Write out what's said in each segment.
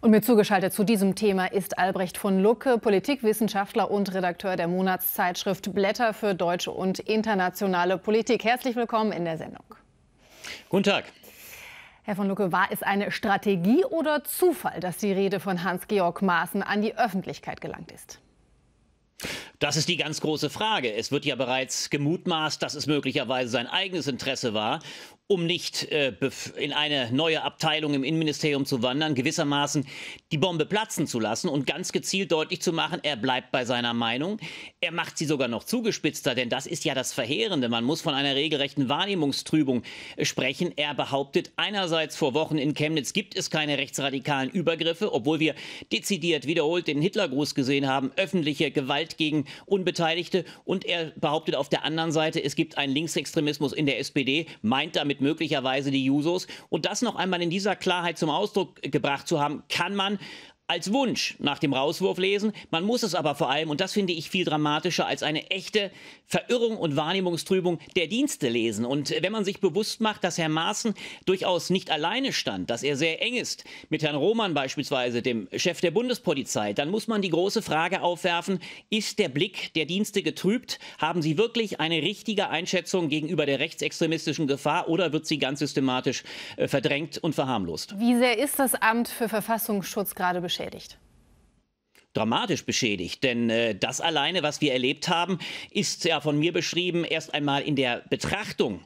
Und mir zugeschaltet zu diesem Thema ist Albrecht von Lucke, Politikwissenschaftler und Redakteur der Monatszeitschrift Blätter für deutsche und internationale Politik. Herzlich willkommen in der Sendung. Guten Tag. Herr von Lucke, war es eine Strategie oder Zufall, dass die Rede von Hans-Georg Maaßen an die Öffentlichkeit gelangt ist? Das ist die ganz große Frage. Es wird ja bereits gemutmaßt, dass es möglicherweise sein eigenes Interesse war, um nicht äh, in eine neue Abteilung im Innenministerium zu wandern, gewissermaßen die Bombe platzen zu lassen und ganz gezielt deutlich zu machen, er bleibt bei seiner Meinung. Er macht sie sogar noch zugespitzter, denn das ist ja das Verheerende. Man muss von einer regelrechten Wahrnehmungstrübung äh, sprechen. Er behauptet einerseits vor Wochen in Chemnitz gibt es keine rechtsradikalen Übergriffe, obwohl wir dezidiert wiederholt den Hitlergruß gesehen haben, öffentliche Gewalt gegen Unbeteiligte. Und er behauptet auf der anderen Seite, es gibt einen Linksextremismus in der SPD, meint damit möglicherweise die Jusos. Und das noch einmal in dieser Klarheit zum Ausdruck gebracht zu haben, kann man als Wunsch nach dem Rauswurf lesen. Man muss es aber vor allem, und das finde ich viel dramatischer, als eine echte Verirrung und Wahrnehmungstrübung der Dienste lesen. Und wenn man sich bewusst macht, dass Herr Maaßen durchaus nicht alleine stand, dass er sehr eng ist mit Herrn Roman beispielsweise, dem Chef der Bundespolizei, dann muss man die große Frage aufwerfen, ist der Blick der Dienste getrübt? Haben sie wirklich eine richtige Einschätzung gegenüber der rechtsextremistischen Gefahr oder wird sie ganz systematisch äh, verdrängt und verharmlost? Wie sehr ist das Amt für Verfassungsschutz gerade beschäftigt? beschädigt dramatisch beschädigt. Denn äh, das alleine, was wir erlebt haben, ist ja von mir beschrieben, erst einmal in der Betrachtung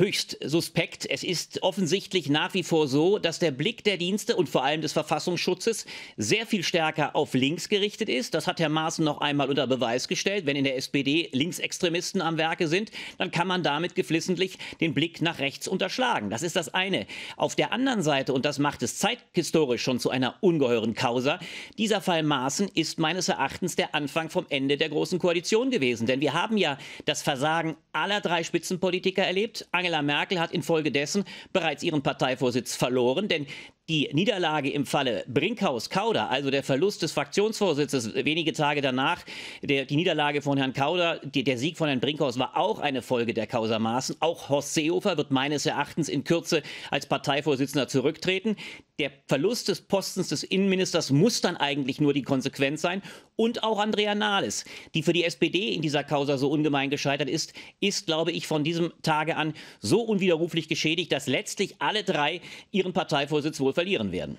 höchst suspekt. Es ist offensichtlich nach wie vor so, dass der Blick der Dienste und vor allem des Verfassungsschutzes sehr viel stärker auf links gerichtet ist. Das hat Herr Maaßen noch einmal unter Beweis gestellt. Wenn in der SPD Linksextremisten am Werke sind, dann kann man damit geflissentlich den Blick nach rechts unterschlagen. Das ist das eine. Auf der anderen Seite, und das macht es zeithistorisch schon zu einer ungeheuren Causa, dieser Fall Maaßen ist meines Erachtens der Anfang vom Ende der Großen Koalition gewesen. Denn wir haben ja das Versagen aller drei Spitzenpolitiker erlebt. Angela Angela Merkel hat infolgedessen bereits ihren Parteivorsitz verloren, denn die Niederlage im Falle Brinkhaus-Kauder, also der Verlust des Fraktionsvorsitzes wenige Tage danach, der, die Niederlage von Herrn Kauder, die, der Sieg von Herrn Brinkhaus war auch eine Folge der Kausermaßen. Auch Horst Seehofer wird meines Erachtens in Kürze als Parteivorsitzender zurücktreten. Der Verlust des Postens des Innenministers muss dann eigentlich nur die Konsequenz sein. Und auch Andrea Nahles, die für die SPD in dieser Causa so ungemein gescheitert ist, ist, glaube ich, von diesem Tage an so unwiderruflich geschädigt, dass letztlich alle drei ihren Parteivorsitz wohl verlieren werden.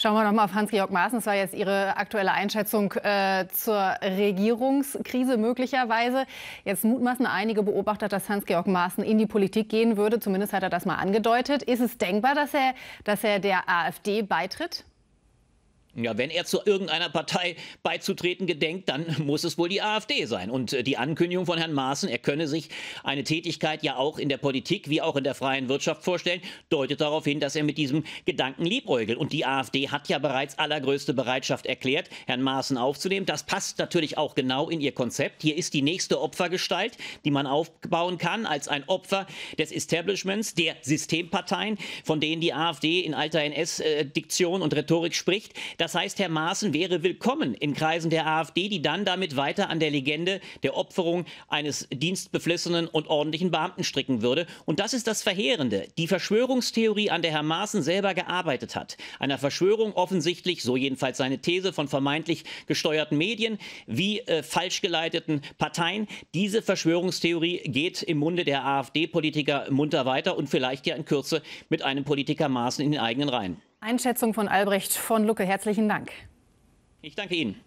Schauen wir nochmal auf Hans-Georg Maaßen. Das war jetzt Ihre aktuelle Einschätzung äh, zur Regierungskrise möglicherweise. Jetzt mutmaßen einige Beobachter, dass Hans-Georg Maaßen in die Politik gehen würde. Zumindest hat er das mal angedeutet. Ist es denkbar, dass er, dass er der AfD beitritt? Ja, wenn er zu irgendeiner Partei beizutreten gedenkt, dann muss es wohl die AfD sein. Und äh, die Ankündigung von Herrn Maaßen, er könne sich eine Tätigkeit ja auch in der Politik wie auch in der freien Wirtschaft vorstellen, deutet darauf hin, dass er mit diesem Gedanken liebäugelt. Und die AfD hat ja bereits allergrößte Bereitschaft erklärt, Herrn Maaßen aufzunehmen. Das passt natürlich auch genau in ihr Konzept. Hier ist die nächste Opfergestalt, die man aufbauen kann als ein Opfer des Establishments, der Systemparteien, von denen die AfD in alter NS-Diktion äh, und Rhetorik spricht. Das das heißt, Herr Maaßen wäre willkommen in Kreisen der AfD, die dann damit weiter an der Legende der Opferung eines dienstbeflissenen und ordentlichen Beamten stricken würde. Und das ist das Verheerende. Die Verschwörungstheorie, an der Herr Maaßen selber gearbeitet hat. Einer Verschwörung offensichtlich, so jedenfalls seine These von vermeintlich gesteuerten Medien wie äh, falsch geleiteten Parteien. Diese Verschwörungstheorie geht im Munde der AfD-Politiker munter weiter und vielleicht ja in Kürze mit einem Politiker Maaßen in den eigenen Reihen. Einschätzung von Albrecht von Lucke, herzlichen Dank. Ich danke Ihnen.